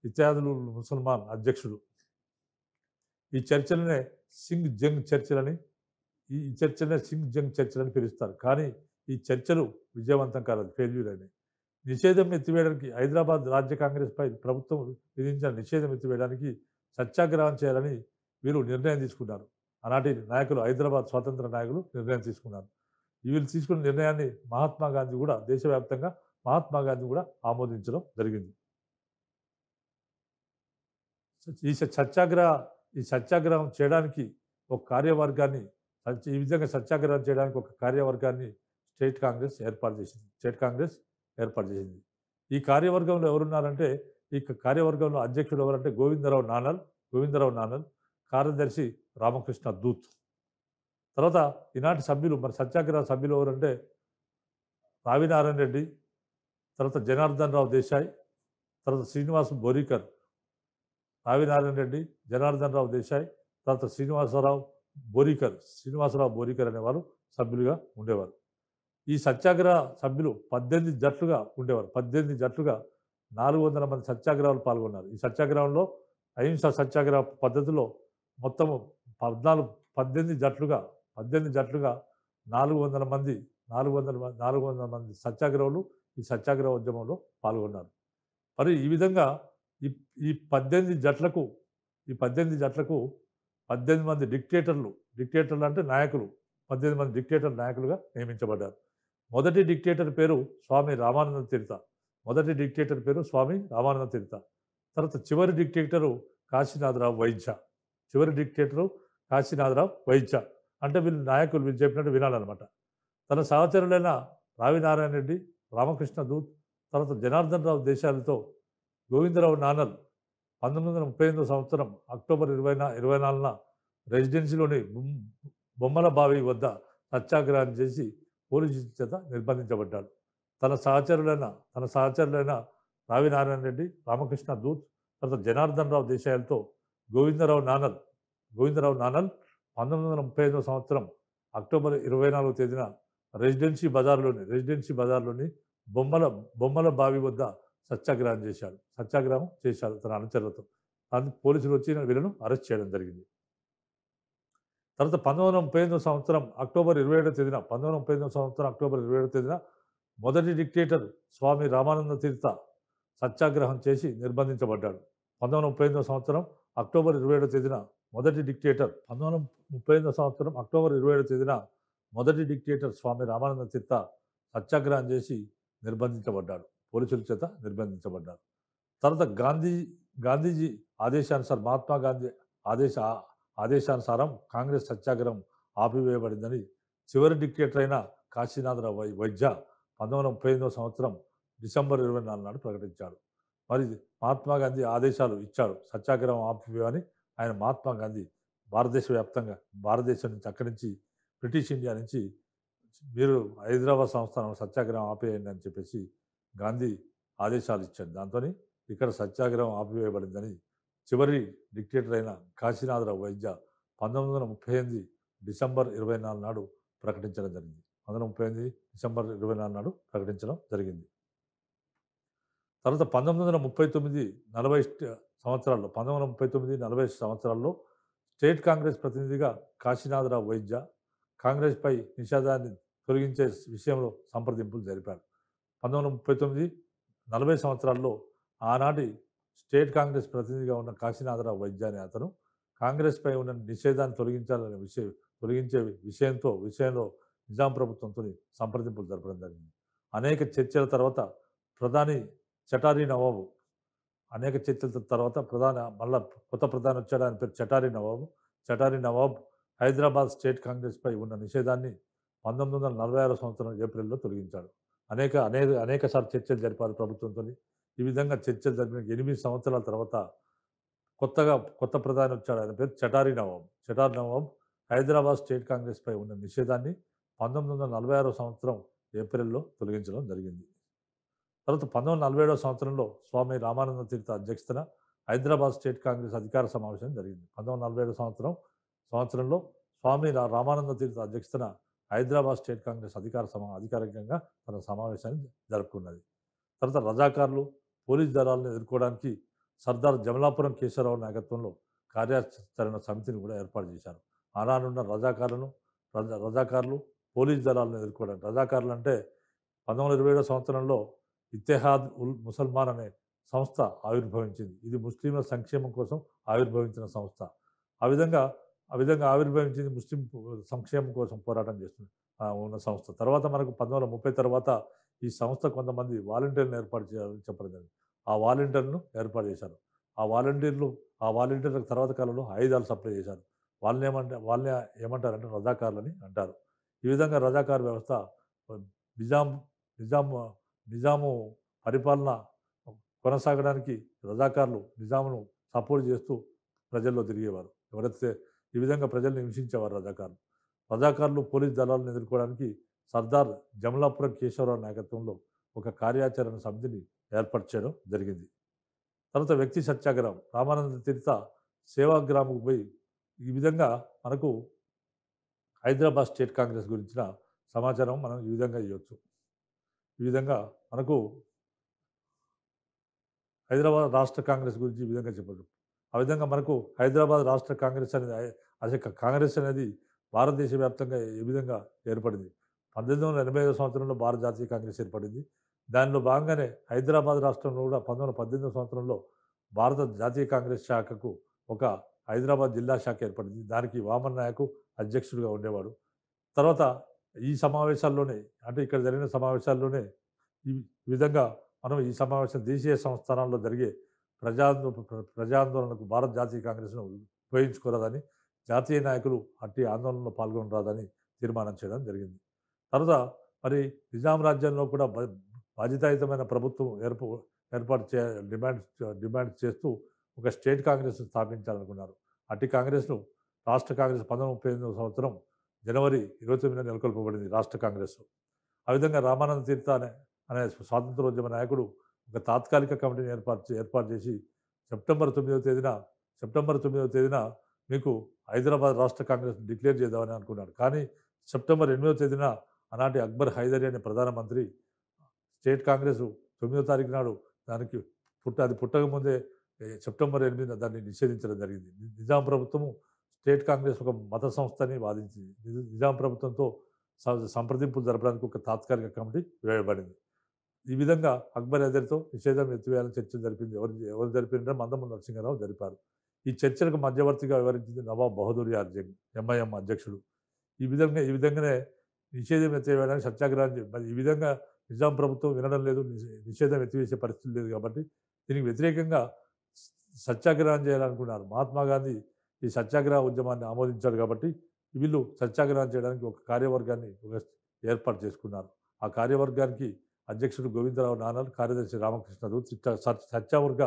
ఇత్యాదులు ముసల్మాన్ అధ్యక్షుడు ఈ చర్చలనే సింగ్ జంగ్ చర్చలని ఈ చర్చలనే సింగ్ జంగ్ చర్చలని పిలుస్తారు కానీ ఈ చర్చలు విజయవంతం కాలేదు ఫెయిల్యూర్ అయినాయి నిషేధం ఎత్తివేయడానికి హైదరాబాద్ రాజ్య కాంగ్రెస్పై ప్రభుత్వం విధించిన నిషేధం ఎత్తివేయడానికి సత్యాగ్రహం చేయాలని వీరు నిర్ణయం తీసుకున్నారు ఆనాటి నాయకులు హైదరాబాద్ స్వాతంత్ర నాయకులు నిర్ణయం తీసుకున్నారు వీళ్ళు తీసుకున్న నిర్ణయాన్ని మహాత్మా గాంధీ కూడా దేశవ్యాప్తంగా మహాత్మా గాంధీ కూడా ఆమోదించడం జరిగింది ఈ సత్యాగ్రహ ఈ సత్యాగ్రహం చేయడానికి ఒక కార్యవర్గాన్ని ఈ విధంగా సత్యాగ్రహం చేయడానికి ఒక కార్యవర్గాన్ని స్టేట్ కాంగ్రెస్ ఏర్పాటు చేసింది స్టేట్ కాంగ్రెస్ ఏర్పాటు చేసింది ఈ కార్యవర్గంలో ఎవరున్నారంటే ఈ కార్యవర్గంలో అధ్యక్షుడు ఎవరంటే గోవిందరావు నానల్ గోవిందరావు నానల్ కార్యదర్శి రామకృష్ణ దూత్ తర్వాత ఈనాటి సభ్యులు మరి సత్యాగ్రహ సభ్యులు ఎవరంటే రావినారాయణ రెడ్డి తర్వాత జనార్దన్ రావు దేశాయ్ తర్వాత శ్రీనివాస్ బోరికర్ నావినారాయణ రెడ్డి జనార్దన్ రావు దేశాయ్ తర్వాత శ్రీనివాసరావు బోరికర్ శ్రీనివాసరావు బోరికర్ అనేవారు సభ్యులుగా ఉండేవారు ఈ సత్యాగ్రహ సభ్యులు పద్దెనిమిది జట్లుగా ఉండేవారు పద్దెనిమిది జట్లుగా నాలుగు వందల మంది సత్యాగ్రహాలు పాల్గొన్నారు ఈ సత్యాగ్రహంలో అహింస సత్యాగ్రహ పద్ధతిలో మొత్తం పద్నాలుగు పద్దెనిమిది జట్లుగా పద్దెనిమిది జట్లుగా నాలుగు వందల మంది నాలుగు వందల నాలుగు వందల మంది సత్యాగ్రహులు ఈ సత్యాగ్రహ ఉద్యమంలో పాల్గొన్నారు మరి ఈ విధంగా ఈ ఈ పద్దెనిమిది జట్లకు ఈ పద్దెనిమిది జట్లకు పద్దెనిమిది మంది డిక్టేటర్లు డిక్టేటర్లు అంటే నాయకులు పద్దెనిమిది మంది డిక్టేటర్ నాయకులుగా నియమించబడ్డారు మొదటి డిక్టేటర్ పేరు స్వామి రామానంద తీర్థ మొదటి డిక్టేటర్ పేరు స్వామి రామానంద తీర్థ తర్వాత చివరి డిక్టేటరు కాశీనాథరావు వైద్య చివరి డిక్టేటరు కాశీనాథరావు వైద్య అంటే వీళ్ళు నాయకులు వీళ్ళు చెప్పినట్టు వినాలన్నమాట తన సహచరులైన రావినారాయణ రెడ్డి రామకృష్ణ దూత్ తర్వాత జనార్దన్ రావు దేశాలతో గోవిందరావు నానల్ పంతొమ్మిది వందల ముప్పై ఎనిమిదో సంవత్సరం అక్టోబర్ ఇరవై ఇరవై నాలుగున రెసిడెన్సీలోని బొమ్మల బావి వద్ద సత్యాగ్రహం చేసి పోలీసు చేత నిర్బంధించబడ్డాడు తన సహచరులైన తన సహచరులైన రావినారాయణ రెడ్డి రామకృష్ణ దూత్ తర్వాత జనార్దన్ రావు దేశాయలతో గోవిందరావు నానల్ గోవిందరావు నానల్ పంతొమ్మిది వందల ముప్పై ఐదో సంవత్సరం అక్టోబర్ ఇరవై నాలుగో తేదీన రెసిడెన్సీ బజార్లోని రెసిడెన్సీ బజార్లోని బొమ్మల బొమ్మల బావి వద్ద సత్యాగ్రహం చేశాడు సత్యాగ్రహం చేశాడు తన అనుచరులతో అందుకు పోలీసులు వచ్చి వీళ్ళను అరెస్ట్ చేయడం జరిగింది తర్వాత పంతొమ్మిది వందల ముప్పై సంవత్సరం అక్టోబర్ ఇరవై ఏడవ తేదీన పంతొమ్మిది సంవత్సరం అక్టోబర్ ఇరవై ఏడవ తేదీన మొదటి డిక్టేటర్ స్వామి రామానంద తీర్థ సత్యాగ్రహం చేసి నిర్బంధించబడ్డాడు పంతొమ్మిది సంవత్సరం అక్టోబర్ ఇరవై ఏడవ తేదీన మొదటి డిక్టేటర్ పంతొమ్మిది ముప్పై సంవత్సరం అక్టోబర్ ఇరవై ఏడవ తేదీన మొదటి డిక్టేటర్ స్వామి రామానంద తీర్థ సత్యాగ్రహం చేసి నిర్బంధించబడ్డాడు పోలీసుల చేత నిర్బంధించబడ్డారు తర్వాత గాంధీ గాంధీజీ ఆదేశానుసారం మహాత్మా గాంధీ ఆదేశ ఆదేశానుసారం కాంగ్రెస్ సత్యాగ్రహం ఆపివేయబడిందని చివరి డిక్టేటర్ అయిన కాశీనాథరావు వైద్య పంతొమ్మిది ముప్పై సంవత్సరం డిసెంబర్ ఇరవై నాలుగు నాడు ప్రకటించాడు మరి మహాత్మా గాంధీ ఆదేశాలు ఇచ్చాడు సత్యాగ్రహం ఆపివేయని ఆయన మహాత్మా గాంధీ భారతదేశ వ్యాప్తంగా భారతదేశం నుంచి అక్కడి నుంచి బ్రిటిష్ ఇండియా నుంచి మీరు హైదరాబాద్ సంస్థానం సత్యాగ్రహం ఆపేయండి అని చెప్పేసి గాంధీ ఆదేశాలు ఇచ్చాడు దాంతో ఇక్కడ సత్యాగ్రహం ఆపివేయబడిందని చివరి డిక్టేటర్ అయిన కాశీనాథరావు వైద్య పంతొమ్మిది వందల ముప్పై ఎనిమిది డిసెంబర్ ఇరవై నాలుగు నాడు ప్రకటించడం జరిగింది పంతొమ్మిది ముప్పై ఎనిమిది డిసెంబర్ ఇరవై నాలుగు నాడు ప్రకటించడం జరిగింది తర్వాత పంతొమ్మిది వందల ముప్పై తొమ్మిది నలభై సంవత్సరాల్లో పంతొమ్మిది వందల ముప్పై తొమ్మిది నలభై సంవత్సరాల్లో స్టేట్ కాంగ్రెస్ ప్రతినిధిగా కాశీనాథరావు వైద్య కాంగ్రెస్పై నిషేధాన్ని తొలగించే విషయంలో సంప్రదింపులు జరిపాడు పంతొమ్మిది ముప్పై తొమ్మిది నలభై సంవత్సరాల్లో ఆనాటి స్టేట్ కాంగ్రెస్ ప్రతినిధిగా ఉన్న కాశీనాథరావు వైద్య అనే అతను కాంగ్రెస్పై ఉన్న నిషేధాన్ని తొలగించాలనే విషయం తొలగించే విషయంతో విషయంలో నిజాం ప్రభుత్వంతో సంప్రదింపులు జరపడం జరిగింది అనేక చర్చల తర్వాత ప్రధాని చటారీ నవాబు అనేక చర్చల తర్వాత ప్రధాన మళ్ళా కొత్త ప్రధాని వచ్చాడు ఆయన పేరు చటారీ నవాబు చటారీ నవాబ్ హైదరాబాద్ స్టేట్ కాంగ్రెస్పై ఉన్న నిషేధాన్ని పంతొమ్మిది వందల నలభై ఆరు సంవత్సరం ఏప్రిల్లో తొలగించాడు అనేక అనేక అనేక సార్లు చర్చలు జరిపారు ప్రభుత్వంతో ఈ విధంగా చర్చలు జరిపిన ఎనిమిది సంవత్సరాల తర్వాత కొత్తగా కొత్త ప్రధాని వచ్చాడు ఆయన పేరు చటారి నవాబ్ చటారి నవాబ్ హైదరాబాద్ స్టేట్ కాంగ్రెస్పై ఉన్న నిషేధాన్ని పంతొమ్మిది వందల నలభై ఆరో సంవత్సరం ఏప్రిల్లో తొలగించడం జరిగింది తర్వాత పంతొమ్మిది వందల నలభై ఏడవ సంవత్సరంలో స్వామి రామానంద తీర్థ అధ్యక్షతన హైదరాబాద్ స్టేట్ కాంగ్రెస్ అధికార సమావేశం జరిగింది పంతొమ్మిది వందల నలభై ఏడవ సంవత్సరం సంవత్సరంలో స్వామి రామానంద తీర్థ అధ్యక్షతన హైదరాబాద్ స్టేట్ కాంగ్రెస్ అధికార సమా అధికారికంగా తన సమావేశాన్ని జరుపుకున్నది తర్వాత రజాకారులు పోలీస్ దళాలను ఎదుర్కోవడానికి సర్దార్ జమలాపురం కేశవరావు నాయకత్వంలో కార్యాచరణ సమితిని కూడా ఏర్పాటు చేశారు ఆనాడున్న రజాకారులను రజాకారులు పోలీస్ దళాలను ఎదుర్కోవడానికి రజాకారులు అంటే పంతొమ్మిది ఇరవై ఏడో సంవత్సరంలో ఇత్తెహాద్ ఉల్ ముసల్మాన్ అనే సంస్థ ఆవిర్భవించింది ఇది ముస్లింల సంక్షేమం కోసం ఆవిర్భవించిన సంస్థ ఆ విధంగా ఆ విధంగా ఆవిర్భవించింది ముస్లిం సంక్షేమం కోసం పోరాటం చేస్తుంది ఉన్న సంస్థ తర్వాత మనకు పంతొమ్మిది ముప్పై తర్వాత ఈ సంస్థ కొంతమంది వాలంటీర్లను ఏర్పాటు చేయాలని చెప్పడం ఆ వాలంటీర్లను ఏర్పాటు చేశారు ఆ వాలంటీర్లు ఆ వాలంటీర్లకు తర్వాత కాలంలో ఆయుధాలు సప్లై చేశారు వాళ్ళని ఏమంటారు వాళ్ళని ఏమంటారు అంటే రజాకారులని అంటారు ఈ విధంగా రజాకారు వ్యవస్థ నిజాం నిజాము నిజాము పరిపాలన కొనసాగడానికి రజాకారులు నిజామును సపోర్ట్ చేస్తూ ప్రజల్లో తిరిగేవారు ఎవరైతే ఈ విధంగా ప్రజల్ని హింసించేవారు రజాకారులు రజాకారులు పోలీస్ దళాలను ఎదుర్కోవడానికి సర్దార్ జమలాపురం కేశవరావు నాయకత్వంలో ఒక కార్యాచరణ సమితిని ఏర్పాటు చేయడం జరిగింది తర్వాత వ్యక్తి సత్యాగ్రహం రామానంద తీర్థ సేవాగ్రాముకు పోయి ఈ విధంగా మనకు హైదరాబాద్ స్టేట్ కాంగ్రెస్ గురించిన సమాచారం మనం ఈ విధంగా ఇవ్వచ్చు ఈ విధంగా మనకు హైదరాబాద్ రాష్ట్ర కాంగ్రెస్ గురించి ఈ విధంగా చెప్పచ్చు ఆ విధంగా మనకు హైదరాబాద్ రాష్ట్ర కాంగ్రెస్ అనేది అదే కాంగ్రెస్ అనేది భారతదేశ వ్యాప్తంగా ఏ విధంగా ఏర్పడింది పంతొమ్మిది వందల ఎనభై ఐదో సంవత్సరంలో భారత జాతీయ కాంగ్రెస్ ఏర్పడింది దానిలో భాగంగానే హైదరాబాద్ రాష్ట్రంలో కూడా పంతొమ్మిది వందల పద్దెనిమిది సంవత్సరంలో భారత జాతీయ కాంగ్రెస్ శాఖకు ఒక హైదరాబాద్ జిల్లా శాఖ ఏర్పడింది దానికి వామన్ నాయకు అధ్యక్షుడిగా ఉండేవాడు తర్వాత ఈ సమావేశాల్లోనే అంటే ఇక్కడ జరిగిన సమావేశాల్లోనే ఈ విధంగా మనం ఈ సమావేశం దేశీయ సంస్థానాల్లో జరిగే ప్రజాందో ప్రజాందోళనకు భారత జాతీయ కాంగ్రెస్ను ఉపయోగించుకోరాదని జాతీయ నాయకులు అట్టి ఆందోళనలో పాల్గొనరాదని తీర్మానం చేయడం జరిగింది తర్వాత మరి నిజాం రాజ్యంలో కూడా బాధ్యతాయుతమైన ప్రభుత్వం ఏర్పా ఏర్పాటు చే డిమాండ్ డిమాండ్ చేస్తూ ఒక స్టేట్ కాంగ్రెస్ను స్థాపించాలనుకున్నారు అట్టి కాంగ్రెస్ను రాష్ట్ర కాంగ్రెస్ పంతొమ్మిది ముప్పై ఎనిమిదవ సంవత్సరం జనవరి ఇరవై తొమ్మిదిన నెలకొల్పబడింది రాష్ట్ర కాంగ్రెస్ ఆ విధంగా రామానంద తీర్థ అనే అనే స్వాతంత్రోద్యమ నాయకుడు ఒక తాత్కాలిక కమిటీని ఏర్పాటు ఏర్పాటు చేసి సెప్టెంబర్ తొమ్మిదవ తేదీన సెప్టెంబర్ తొమ్మిదవ తేదీన మీకు హైదరాబాద్ రాష్ట్ర కాంగ్రెస్ డిక్లేర్ చేద్దామని అనుకున్నాడు కానీ సెప్టెంబర్ ఎనిమిదవ తేదీన ఆనాటి అక్బర్ హైదరి అనే ప్రధానమంత్రి స్టేట్ కాంగ్రెస్ తొమ్మిదో తారీఖు నాడు దానికి పుట్ట అది పుట్టక ముందే సెప్టెంబర్ ఎనిమిదిన దాన్ని నిషేధించడం జరిగింది నిజాం ప్రభుత్వము స్టేట్ కాంగ్రెస్ ఒక మత సంస్థని వాదించింది నిజాం ప్రభుత్వంతో సంప్రదింపులు జరపడానికి ఒక తాత్కాలిక కమిటీ వేయబడింది ఈ విధంగా అక్బర్ ఎదరితో నిషేధం ఎత్తివేయాలని చర్చ జరిపింది ఎవరు ఎవరు జరిపినంటే మందమ్మ నరసింహరావు జరిపారు ఈ చర్చలకు మధ్యవర్తిగా వివరించింది నవాబ్ బహదూర్ యాజ్ఞ ఎంఐఎం అధ్యక్షుడు ఈ విధంగా ఈ విధంగానే నిషేధం ఎత్తివేయడానికి సత్యాగ్రహం మరి ఈ విధంగా నిజాం ప్రభుత్వం వినడం లేదు నిషేధం ఎత్తివేసే పరిస్థితి లేదు కాబట్టి దీనికి వ్యతిరేకంగా సత్యాగ్రహం చేయాలనుకున్నారు మహాత్మా గాంధీ ఈ సత్యాగ్రహ ఉద్యమాన్ని ఆమోదించాడు కాబట్టి వీళ్ళు సత్యాగ్రహం చేయడానికి ఒక కార్యవర్గాన్ని ఏర్పాటు చేసుకున్నారు ఆ కార్యవర్గానికి అధ్యక్షుడు గోవిందరావు నానల్ కార్యదర్శి రామకృష్ణరావు చిట్ట సత్యావర్గ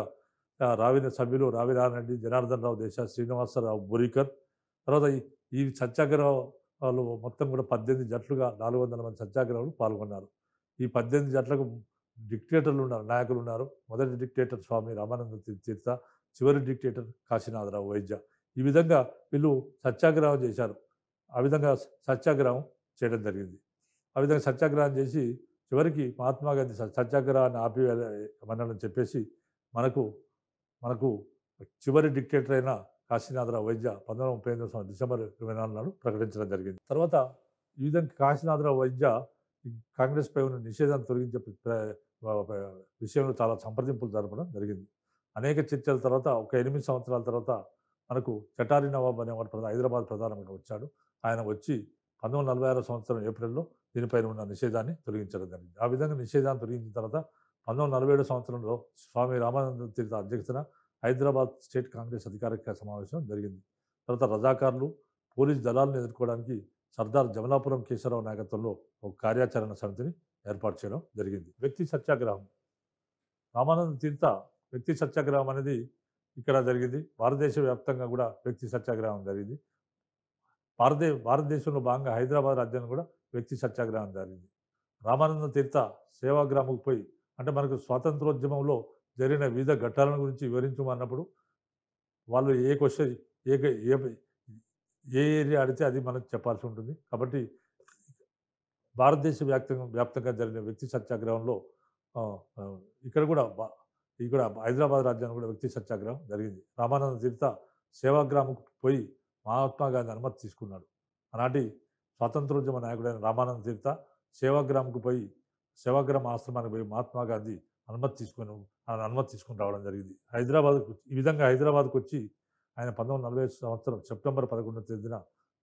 రావిన సభ్యులు రావినారెడ్డి జనార్దన్ రావు దేశ శ్రీనివాసరావు బురికర్ తర్వాత ఈ సత్యాగ్రహాలు మొత్తం కూడా పద్దెనిమిది జట్లుగా నాలుగు వందల మంది సత్యాగ్రహాలు పాల్గొన్నారు ఈ పద్దెనిమిది జట్లకు డిక్టేటర్లు ఉన్నారు నాయకులు ఉన్నారు మొదటి డిక్టేటర్ స్వామి రామానంద తీర్థ చివరి డిక్టేటర్ కాశీనాథరావు వైద్య ఈ విధంగా వీళ్ళు సత్యాగ్రహం చేశారు ఆ విధంగా సత్యాగ్రహం చేయడం జరిగింది ఆ విధంగా సత్యాగ్రహం చేసి చివరికి మహాత్మాగాంధీ సత్యాగ్రహాన్ని ఆపివేయమనని చెప్పేసి మనకు మనకు చివరి డిక్టేటర్ అయిన కాశీనాథరావు వైద్య పంతొమ్మిది ముప్పై ఎనిమిది సంవత్సరం డిసెంబర్ ఇరవై నాలుగు నాడు ప్రకటించడం జరిగింది తర్వాత ఈ విధంగా కాశీనాథరావు వైద్య కాంగ్రెస్పై ఉన్న నిషేధాన్ని తొలగించే విషయంలో చాలా సంప్రదింపులు జరపడం జరిగింది అనేక చర్చల తర్వాత ఒక ఎనిమిది సంవత్సరాల తర్వాత మనకు చటారి నవాబ్ అనేవాడు ప్రధాన హైదరాబాద్ ప్రధానంగా వచ్చాడు ఆయన వచ్చి పంతొమ్మిది నలభై ఆరో సంవత్సరం ఏప్రిల్లో దీనిపైన ఉన్న నిషేధాన్ని తొలగించడం జరిగింది ఆ విధంగా నిషేధాన్ని తొలగించిన తర్వాత పంతొమ్మిది నలభై ఏడు సంవత్సరంలో స్వామి రామానంద తీర్థ అధ్యక్షన హైదరాబాద్ స్టేట్ కాంగ్రెస్ అధికారిక సమావేశం జరిగింది తర్వాత రజాకారులు పోలీస్ దళాలను ఎదుర్కోవడానికి సర్దార్ జమలాపురం కేశవరావు నాయకత్వంలో ఒక కార్యాచరణ సమితిని ఏర్పాటు చేయడం జరిగింది వ్యక్తి సత్యాగ్రహం రామానంద తీర్థ వ్యక్తి సత్యాగ్రహం అనేది ఇక్కడ జరిగింది భారతదేశ వ్యాప్తంగా కూడా వ్యక్తి సత్యాగ్రహం జరిగింది భారతదే భారతదేశంలో భాగంగా హైదరాబాద్ రాజ్యాన్ని కూడా వ్యక్తి సత్యాగ్రహం జరిగింది రామానంద తీర్థ సేవాగ్రామకు పోయి అంటే మనకు స్వాతంత్రోద్యమంలో జరిగిన వివిధ ఘట్టాల గురించి వివరించమన్నప్పుడు వాళ్ళు ఏ క్వశ్చన్ ఏ ఏ ఏరియా అడితే అది మనకు చెప్పాల్సి ఉంటుంది కాబట్టి భారతదేశ వ్యాప్తంగా వ్యాప్తంగా జరిగిన వ్యక్తి సత్యాగ్రహంలో ఇక్కడ కూడా ఇక్కడ హైదరాబాద్ రాజ్యాన్ని కూడా వ్యక్తి సత్యాగ్రహం జరిగింది రామానంద తీర్థ సేవాగ్రామకు పోయి మహాత్మా గాంధీ అనుమతి తీసుకున్నాడు ఆనాటి స్వాతంత్రోద్యమ నాయకుడైన రామానంద తీర్థ సేవాగ్రామ్కు పోయి సేవాగ్రామ్ ఆశ్రమానికి పోయి మహాత్మా గాంధీ అనుమతి తీసుకొని ఆయన అనుమతి తీసుకుని రావడం జరిగింది హైదరాబాద్కు ఈ విధంగా హైదరాబాద్కు వచ్చి ఆయన పంతొమ్మిది నలభై సంవత్సరం సెప్టెంబర్ పదకొండవ తేదీన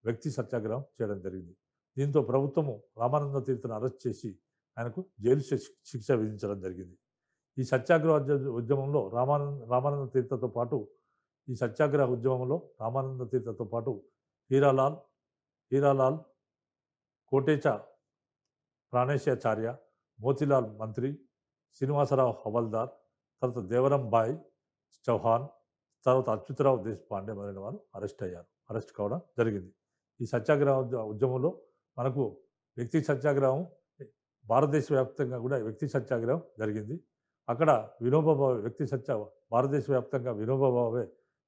వ్యక్తి సత్యాగ్రహం చేయడం జరిగింది దీంతో ప్రభుత్వము రామానంద తీర్థను అరెస్ట్ చేసి ఆయనకు జైలు శిక్ష విధించడం జరిగింది ఈ సత్యాగ్రహ ఉద్యమంలో రామానంద రామానంద తీర్థతో పాటు ఈ సత్యాగ్రహ ఉద్యమంలో రామానంద తీర్థతో పాటు హీరాలాల్ హీరాలాల్ కోటేచ ప్రాణేశాచార్య మోతిలాల్ మంత్రి శ్రీనివాసరావు హవల్దార్ తర్వాత దేవరం బాయ్ చౌహాన్ తర్వాత అచ్యుతరావు దేశపాండే మొదలైన వారు అరెస్ట్ అయ్యారు అరెస్ట్ కావడం జరిగింది ఈ సత్యాగ్రహ ఉద్యమంలో మనకు వ్యక్తి సత్యాగ్రహం భారతదేశ వ్యాప్తంగా కూడా వ్యక్తి సత్యాగ్రహం జరిగింది అక్కడ వినోబాబావే వ్యక్తి సత్యా భారతదేశ వ్యాప్తంగా వినోబాబావే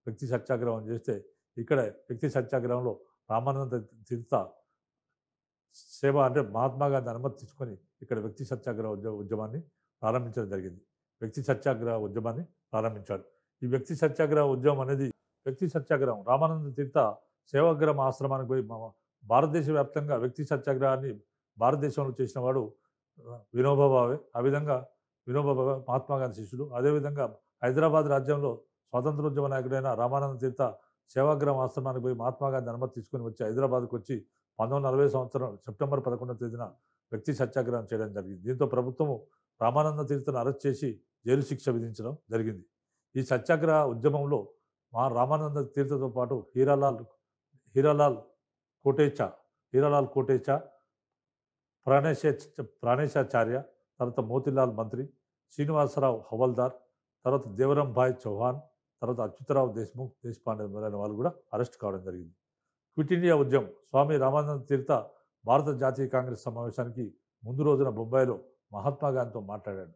వ్యక్తి సత్యాగ్రహం చేస్తే ఇక్కడ వ్యక్తి సత్యాగ్రహంలో రామానంద తీర్థ సేవ అంటే మహాత్మా గాంధీ అనుమతి తీసుకొని ఇక్కడ వ్యక్తి సత్యాగ్రహ ఉద్య ఉద్యమాన్ని ప్రారంభించడం జరిగింది వ్యక్తి సత్యాగ్రహ ఉద్యమాన్ని ప్రారంభించాడు ఈ వ్యక్తి సత్యాగ్రహ ఉద్యమం అనేది వ్యక్తి సత్యాగ్రహం రామానంద తీర్థ సేవాగ్రహం ఆశ్రమానికి పోయి భారతదేశ వ్యాప్తంగా వ్యక్తి సత్యాగ్రహాన్ని భారతదేశంలో చేసిన వాడు వినోబాబావే ఆ విధంగా వినోబాబావే మహాత్మా గాంధీ శిష్యుడు అదేవిధంగా హైదరాబాద్ రాజ్యంలో స్వాతంత్రోద్యమ నాయకుడైన రామానంద తీర్థ సేవాగ్రహం ఆశ్రమానికి పోయి మహాత్మా గాంధీ అనుమతి తీసుకొని వచ్చి హైదరాబాద్కు వచ్చి పంతొమ్మిది నలభై సంవత్సరం సెప్టెంబర్ పదకొండవ తేదీన వ్యక్తి సత్యాగ్రహం చేయడం జరిగింది దీంతో ప్రభుత్వం రామానంద తీర్థను అరెస్ట్ చేసి జైలు శిక్ష విధించడం జరిగింది ఈ సత్యాగ్రహ ఉద్యమంలో మా రామానంద తీర్థతో పాటు హీరాలాల్ హీరాలాల్ కోటేచా హీరాలాల్ కోటేచా ప్రాణేశ ప్రాణేశాచార్య తర్వాత మోతిలాల్ మంత్రి శ్రీనివాసరావు హవల్దార్ తర్వాత దేవరంభాయ్ చౌహాన్ తర్వాత అచ్యుతరావు దేశ్ముఖ్ దేశపాండే మొదలైన వాళ్ళు కూడా అరెస్ట్ కావడం జరిగింది క్విట్ ఇండియా ఉద్యమం స్వామి రామానంద తీర్థ భారత జాతీయ కాంగ్రెస్ సమావేశానికి ముందు రోజున బొంబాయిలో మహాత్మా గాంధీతో మాట్లాడాడు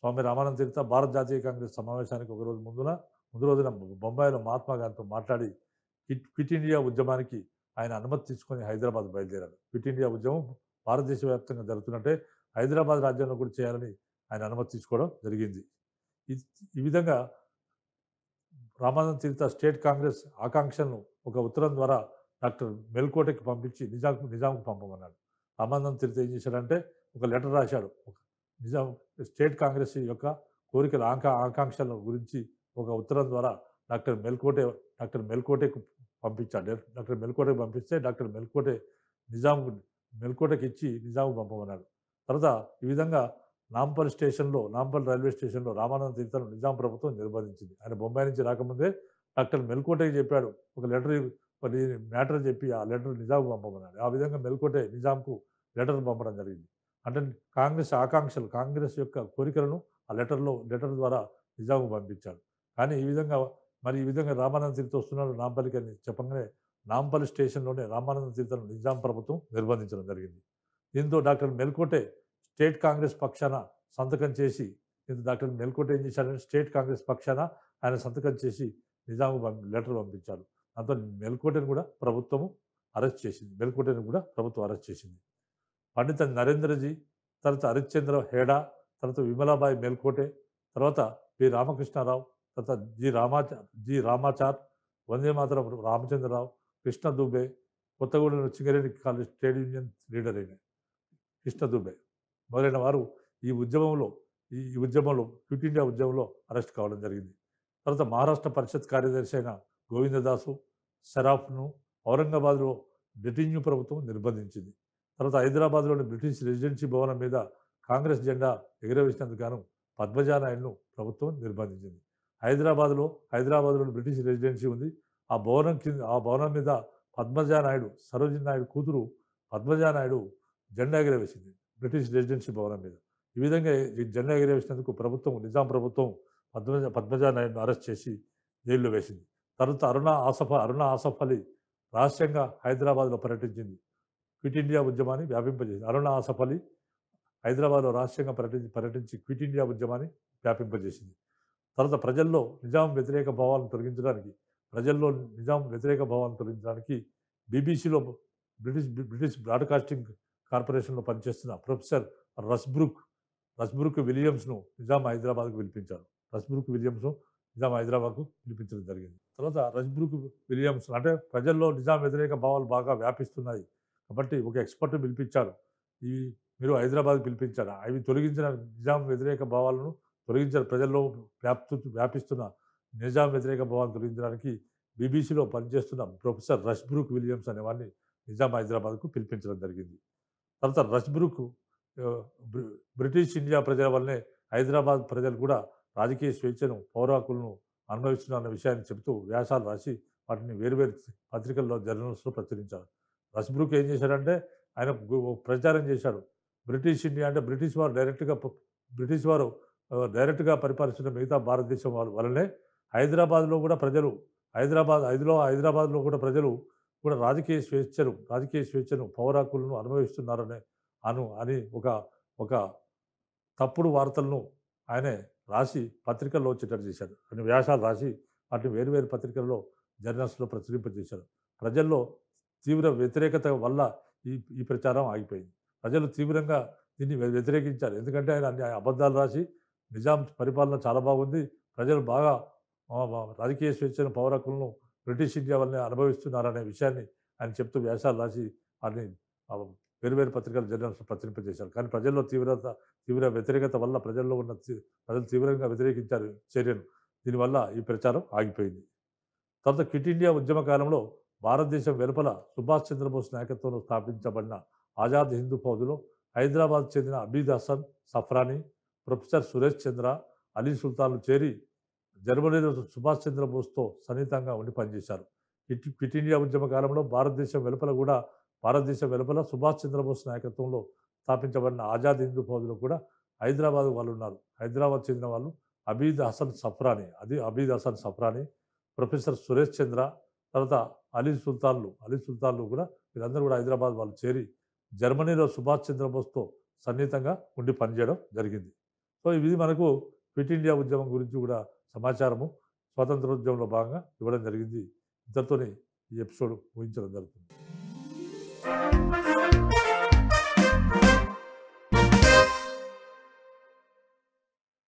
స్వామి రామానంద తీర్థ భారత జాతీయ కాంగ్రెస్ సమావేశానికి ఒకరోజు ముందున ముందు రోజున బొంబాయిలో మహాత్మా గాంధీతో మాట్లాడి క్విట్ ఇండియా ఉద్యమానికి ఆయన అనుమతి తీసుకొని హైదరాబాద్ బయలుదేరారు క్విట్ ఇండియా ఉద్యమం భారతదేశ వ్యాప్తంగా జరుగుతున్నట్టే హైదరాబాద్ రాజ్యంలో కూడా చేయాలని ఆయన అనుమతి తీసుకోవడం జరిగింది ఈ విధంగా రామానంద తీర్థ స్టేట్ కాంగ్రెస్ ఆకాంక్షలను ఒక ఉత్తరం ద్వారా డాక్టర్ మెల్కోటకి పంపించి నిజాంకు నిజాంకు పంపమన్నాడు రామానంద్ తిరిగి ఏం చేశాడంటే ఒక లెటర్ రాశాడు నిజాం స్టేట్ కాంగ్రెస్ యొక్క కోరికల ఆంకా ఆకాంక్షల గురించి ఒక ఉత్తరం ద్వారా డాక్టర్ మెల్కోటే డాక్టర్ మెల్కోటేకు పంపించాడు డాక్టర్ మెల్కోటేకి పంపిస్తే డాక్టర్ మెల్కోటే నిజాం మెల్కోటకి ఇచ్చి నిజాం పంపమన్నాడు తర్వాత ఈ విధంగా నాంపల్ స్టేషన్లో నాంపల్ రైల్వే స్టేషన్లో రామానంద తీర్థను నిజాం ప్రభుత్వం నిర్బంధించింది ఆయన బొంబాయి నుంచి రాకముందే డాక్టర్ మెల్కోటకి చెప్పాడు ఒక లెటర్ మరి మ్యాటర్ చెప్పి ఆ లెటర్ నిజాంకు పంపమన్నాడు ఆ విధంగా మెల్కొటే నిజాంకు లెటర్ పంపడం జరిగింది అంటే కాంగ్రెస్ ఆకాంక్షలు కాంగ్రెస్ యొక్క కోరికలను ఆ లెటర్లో లెటర్ ద్వారా నిజాంకు పంపించాడు కానీ ఈ విధంగా మరి ఈ విధంగా రామానంద తీర్థ వస్తున్నాడు నాంపల్లికి అని చెప్పగానే నాంపల్లి స్టేషన్లోనే రామానంద తీర్థను నిజాం ప్రభుత్వం నిర్బంధించడం జరిగింది దీంతో డాక్టర్ మెల్కోటే స్టేట్ కాంగ్రెస్ పక్షాన సంతకం చేసి దీంతో డాక్టర్ మెల్కోట ఏం చేశాడంటే స్టేట్ కాంగ్రెస్ పక్షాన ఆయన సంతకం చేసి నిజాంకు లెటర్ పంపించాడు అతను మెల్కోటని కూడా ప్రభుత్వము అరెస్ట్ చేసింది మెల్కోటని కూడా ప్రభుత్వం అరెస్ట్ చేసింది పండిత నరేంద్రజీ తర్వాత హరిశ్చంద్ర హేడా తర్వాత విమలాబాయి మెల్కోటే తర్వాత పి రామకృష్ణారావు తర్వాత G Ramachar G Ramachar Vandemataram Ramachandra Rao Krishna Dubey Kothagudem Singareni college trade union leader అయిన కృష్ణ దుబే మొదలైన వారు ఈ ఉద్యమంలో ఈ ఉద్యమంలో క్విట్ ఇండియా ఉద్యమంలో అరెస్ట్ కావడం జరిగింది తర్వాత మహారాష్ట్ర పరిషత్ కార్యదర్శి అయిన గోవిందదాసు షరాఫ్ను ఔరంగాబాద్లో బ్రిటిష్ ప్రభుత్వం నిర్బంధించింది తర్వాత హైదరాబాద్లోని బ్రిటిష్ రెసిడెన్సీ భవనం మీద కాంగ్రెస్ జెండా ఎగురవేసినందుకు గాను పద్మజానాయుడును ప్రభుత్వం నిర్బంధించింది హైదరాబాద్లో హైదరాబాద్లోని బ్రిటిష్ రెసిడెన్సీ ఉంది ఆ భవనం కింద ఆ భవనం మీద పద్మజానాయుడు సరోజి నాయుడు కూతురు పద్మజానాయుడు జెండా ఎగిరవేసింది బ్రిటిష్ రెసిడెన్సీ భవనం మీద ఈ విధంగా జెండా ఎగిరవేసినందుకు ప్రభుత్వం నిజాం ప్రభుత్వం పద్మజ పద్మజానాయుడును అరెస్ట్ చేసి జైల్లో వేసింది తర్వాత అరుణ ఆసఫ అరుణ ఆసఫ్ అలీ రహస్యంగా హైదరాబాద్లో పర్యటించింది క్విట్ ఇండియా ఉద్యమాన్ని వ్యాపింపజేసింది అరుణ ఆసఫ్ అలీ హైదరాబాద్లో రహస్యంగా పర్యటించి పర్యటించి క్విట్ ఇండియా ఉద్యమాన్ని వ్యాపింపజేసింది తర్వాత ప్రజల్లో నిజాం వ్యతిరేక భావాలను తొలగించడానికి ప్రజల్లో నిజాం వ్యతిరేక భావాలను తొలగించడానికి బీబీసీలో బ్రిటిష్ బ్రిటిష్ బ్రాడ్కాస్టింగ్ కార్పొరేషన్లో పనిచేస్తున్న ప్రొఫెసర్ రస్బ్రుక్ రస్బ్రుక్ విలియమ్స్ను నిజాం హైదరాబాద్కు పిలిపించారు రస్బ్రుక్ విలియమ్స్ను నిజాం హైదరాబాద్కు పిలిపించడం జరిగింది తర్వాత రజ్బ్రూక్ విలియమ్స్ అంటే ప్రజల్లో నిజాం వ్యతిరేక భావాలు బాగా వ్యాపిస్తున్నాయి కాబట్టి ఒక ఎక్స్పర్ట్ పిలిపించారు ఇవి మీరు హైదరాబాద్ పిలిపించారు అవి తొలగించిన నిజాం వ్యతిరేక భావాలను తొలగించారు ప్రజల్లో వ్యాప్తు వ్యాపిస్తున్న నిజాం వ్యతిరేక భావాలను తొలగించడానికి బీబీసీలో పనిచేస్తున్న ప్రొఫెసర్ రష్బ్రూక్ విలియమ్స్ అనేవాడిని నిజాం హైదరాబాద్కు పిలిపించడం జరిగింది తర్వాత రష్బ్రూక్ బ్రిటిష్ ఇండియా ప్రజల వల్లనే హైదరాబాద్ ప్రజలు కూడా రాజకీయ స్వేచ్ఛను పౌరాకులను అనుభవిస్తున్నారన్న విషయాన్ని చెబుతూ వ్యాసాలు రాసి వాటిని వేరువేరు పత్రికల్లో జర్నల్స్లో ప్రచురించారు రస్బ్రూక్ ఏం చేశాడంటే ఆయన ప్రచారం చేశాడు బ్రిటిష్ ఇండియా అంటే బ్రిటిష్ వారు డైరెక్ట్గా బ్రిటిష్ వారు డైరెక్ట్గా పరిపాలిస్తున్న మిగతా భారతదేశం వారు వలనే హైదరాబాద్లో కూడా ప్రజలు హైదరాబాద్ ఐదులో హైదరాబాద్లో కూడా ప్రజలు కూడా రాజకీయ స్వేచ్ఛను రాజకీయ స్వేచ్ఛను పౌరాకులను అనుభవిస్తున్నారనే అను అని ఒక ఒక తప్పుడు వార్తలను ఆయనే రాసి పత్రికల్లో వచ్చేటట్టు చేశారు కొన్ని వ్యాసాలు రాసి వాటిని వేరు పత్రికల్లో జర్నల్స్లో ప్రచురింపజేశారు ప్రజల్లో తీవ్ర వ్యతిరేకత వల్ల ఈ ఈ ప్రచారం ఆగిపోయింది ప్రజలు తీవ్రంగా దీన్ని వ్యతిరేకించారు ఎందుకంటే ఆయన అన్ని అబద్ధాలు రాసి నిజాం పరిపాలన చాలా బాగుంది ప్రజలు బాగా రాజకీయ స్వేచ్ఛను పౌరకులను బ్రిటిష్ ఇండియా వల్లనే అనుభవిస్తున్నారనే విషయాన్ని ఆయన చెప్తూ వ్యాసాలు రాసి వాటిని వేరు వేరు పత్రికలు జర్నల్స్ ప్రచురింపజేశారు కానీ ప్రజల్లో తీవ్రత తీవ్ర వ్యతిరేకత వల్ల ప్రజల్లో ఉన్న ప్రజలు తీవ్రంగా వ్యతిరేకించారు చర్యను దీనివల్ల ఈ ప్రచారం ఆగిపోయింది తర్వాత కిట్ ఇండియా ఉద్యమ కాలంలో భారతదేశం వెలుపల సుభాష్ చంద్రబోస్ నాయకత్వంలో స్థాపించబడిన ఆజాద్ హిందూ ఫౌజ్లో హైదరాబాద్ చెందిన అబీద్ హసన్ సఫ్రానీ ప్రొఫెసర్ సురేష్ చంద్ర అలీ సుల్తాన్లు చేరి జర్మనీలో సుభాష్ చంద్రబోస్తో సన్నిహితంగా ఉండి పనిచేశారు ఇటు క్విట్ ఇండియా ఉద్యమ కాలంలో భారతదేశం వెలుపల కూడా భారతదేశం వెలుపల సుభాష్ చంద్రబోస్ నాయకత్వంలో స్థాపించబడిన ఆజాద్ హిందూ ఫౌజ్లో కూడా హైదరాబాద్ వాళ్ళు ఉన్నారు హైదరాబాద్ చెందిన వాళ్ళు అబీద్ హసన్ సఫ్రాని అది అబీద్ హసన్ సఫ్రాని ప్రొఫెసర్ సురేష్ చంద్ర తర్వాత అలీ సుల్తాన్లు అలీ సుల్తాన్లు కూడా వీళ్ళందరూ కూడా హైదరాబాద్ వాళ్ళు చేరి జర్మనీలో సుభాష్ చంద్రబోస్తో సన్నిహితంగా ఉండి పనిచేయడం జరిగింది సో ఇది మనకు క్విట్ ఇండియా ఉద్యమం గురించి కూడా సమాచారము స్వాతంత్రోద్యమంలో భాగంగా ఇవ్వడం జరిగింది ఇద్దరితోని ఈ ఎపిసోడ్ ఊహించడం జరుగుతుంది